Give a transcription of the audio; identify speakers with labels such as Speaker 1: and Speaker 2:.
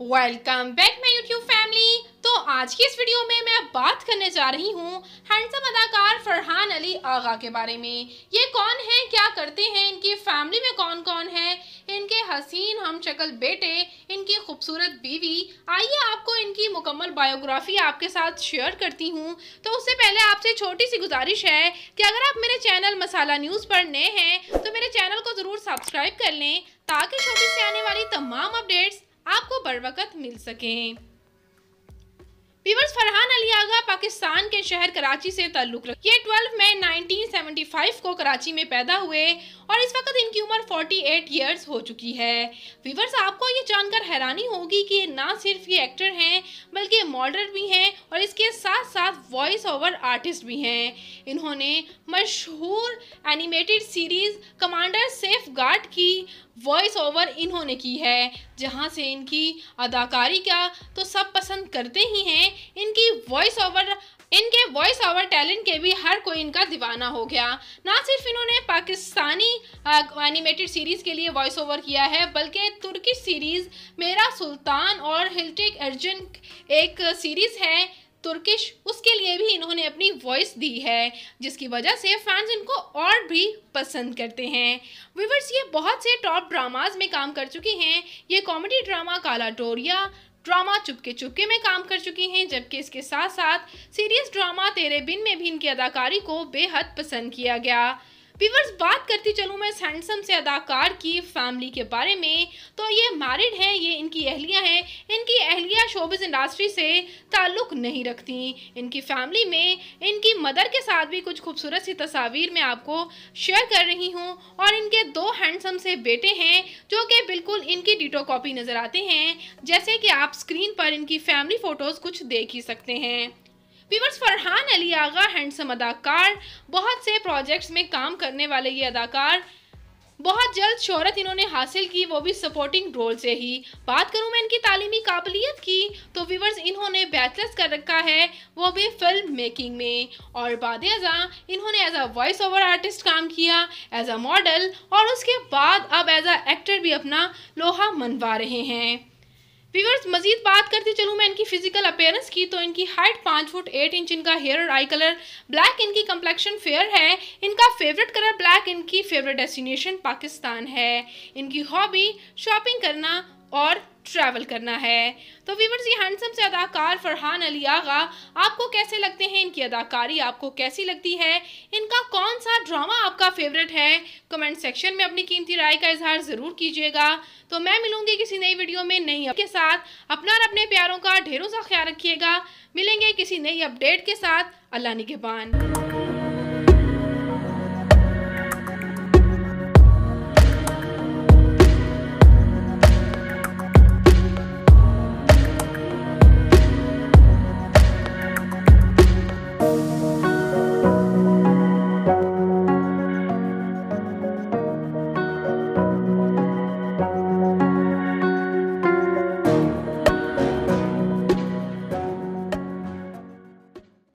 Speaker 1: welcome back my YouTube family तो आज की इस वीडियो में मैं बात करने जा रही हूँ हैंडसम अदाकार फरहान अली आगा के बारे में ये कौन है क्या करते हैं इनकी फैमिली में कौन कौन है इनके हसीन हम शक्ल बेटे इनकी खूबसूरत बीवी आइए आपको इनकी मुकम्मल बायोग्राफी आपके साथ शेयर करती हूँ तो उससे पहले आपसे छोटी सी गुजारिश है कि अगर आप मेरे चैनल मसाला न्यूज़ पर नए हैं तो मेरे चैनल को ज़रूर सब्सक्राइब कर लें ताकि छोटी से आने वाली तमाम अपडेट्स आपको बर वक्त मिल सकें वीवर्स फरहान अली आगा पाकिस्तान के शहर कराची से ताल्लुक रख ये 12 मई 1975 को कराची में पैदा हुए और इस वक्त इनकी उम्र 48 ईयर्स हो चुकी है वीवर्स आपको ये जानकर हैरानी होगी कि ना सिर्फ ये एक्टर हैं बल्कि मॉडल भी हैं और इसके साथ साथ वॉइस ओवर आर्टिस्ट भी हैं इन्होंने मशहूर animated series Commander Safeguard की वॉइस ओवर इन्होंने की है जहाँ से इनकी अदाकारी का तो सब पसंद करते ही हैं इनकी वॉइस ओवर इनके वॉइस ओवर टैलेंट के भी हर कोई इनका दीवाना हो गया ना सिर्फ इन्होंने पाकिस्तानी एनिमेटेड सीरीज़ के लिए वॉइस ओवर किया है बल्कि तुर्की सीरीज़ मेरा सुल्तान और हिल्टिक अर्जुन एक सीरीज़ है तुर्किश उसके लिए भी इन्होंने अपनी वॉइस दी है जिसकी वजह से फैंस इनको और भी पसंद करते हैं व्यूवर्स ये बहुत से टॉप ड्रामाज में काम कर चुके हैं ये कॉमेडी ड्रामा काला टोरिया ड्रामा चुपके चुपके में काम कर चुकी हैं जबकि इसके साथ साथ सीरियस ड्रामा तेरे बिन में भी इनकी अदाकारी को बेहद पसंद किया गया वीवर्स बात करती चलूँ मैं इस हैंडसम से अदाकार की फैमिली के बारे में तो ये मैरिड हैं ये इनकी अहलियाँ हैं इनकी अहलियाँ शोबिस इंडस्ट्री से ताल्लुक़ नहीं रखती इनकी फैमिली में इनकी मदर के साथ भी कुछ खूबसूरत सी तस्वीर मैं आपको शेयर कर रही हूँ और इनके दो हैंडसम से बेटे हैं जो कि बिल्कुल इनकी डिटो कॉपी नज़र आते हैं जैसे कि आप स्क्रीन पर इनकी फैमिली फ़ोटोज़ कुछ देख ही सकते हैं वीवर्स फरहान अली आगा हैंडसम अदाकार बहुत से प्रोजेक्ट्स में काम करने वाले ये अदाकार बहुत जल्द शहरत इन्होंने हासिल की वो भी सपोर्टिंग रोल से ही बात करूँ मैं इनकी तालीमी काबिलियत की तो व्यूवर्स इन्होंने बैचलर्स कर रखा है वो भी फिल्म मेकिंग में और बाद इन्होंने as a voice over artist काम किया एज अ मॉडल और उसके बाद अब एज अ एक्टर भी अपना लोहा मनवा रहे हैं फिगर्स मजीद बात करते चलूँ मैं इनकी फिजिकल अपेयरेंस की तो इनकी हाइट पाँच फुट एट इंच इनका हेयर और आई कलर ब्लैक इनकी कम्प्लेक्शन फेयर है इनका फेवरेट कलर ब्लैक इनकी फेवरेट डेस्टिनेशन पाकिस्तान है इनकी हॉबी शॉपिंग करना और ट्रैवल करना है तो व्यूवर्स ये हैंडसम से अदाकार फरहान अली आगा आपको कैसे लगते हैं इनकी अदाकारी आपको कैसी लगती है इनका कौन सा ड्रामा आपका फेवरेट है कमेंट सेक्शन में अपनी कीमती राय का इजहार ज़रूर कीजिएगा तो मैं मिलूंगी किसी नई वीडियो में नई के साथ अपना और अपने प्यारों का ढेरों सा ख्याल रखिएगा मिलेंगे किसी नई अपडेट के साथ अल्लाह निगेबान